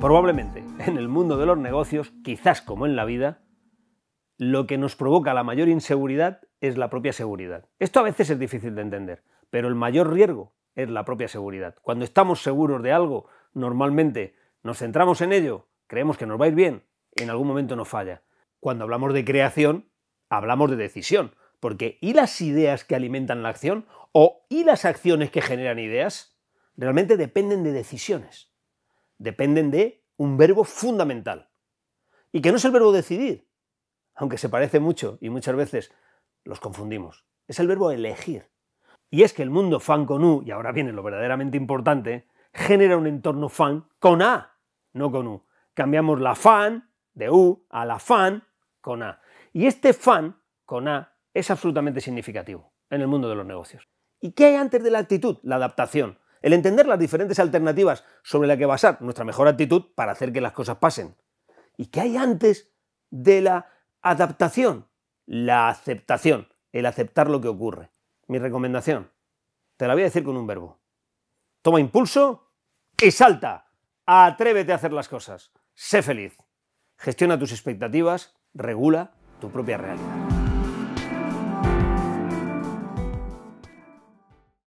Probablemente en el mundo de los negocios, quizás como en la vida, lo que nos provoca la mayor inseguridad es la propia seguridad. Esto a veces es difícil de entender, pero el mayor riesgo es la propia seguridad. Cuando estamos seguros de algo, normalmente nos centramos en ello, creemos que nos va a ir bien, en algún momento nos falla. Cuando hablamos de creación, hablamos de decisión, porque ¿y las ideas que alimentan la acción o y las acciones que generan ideas? Realmente dependen de decisiones dependen de un verbo fundamental. Y que no es el verbo decidir, aunque se parece mucho y muchas veces los confundimos. Es el verbo elegir. Y es que el mundo fan con U, y ahora viene lo verdaderamente importante, genera un entorno fan con A, no con U. Cambiamos la fan de U a la fan con A. Y este fan con A es absolutamente significativo en el mundo de los negocios. ¿Y qué hay antes de la actitud? La adaptación el entender las diferentes alternativas sobre las que basar nuestra mejor actitud para hacer que las cosas pasen. ¿Y qué hay antes de la adaptación? La aceptación, el aceptar lo que ocurre. Mi recomendación, te la voy a decir con un verbo. Toma impulso y salta. Atrévete a hacer las cosas. Sé feliz. Gestiona tus expectativas, regula tu propia realidad.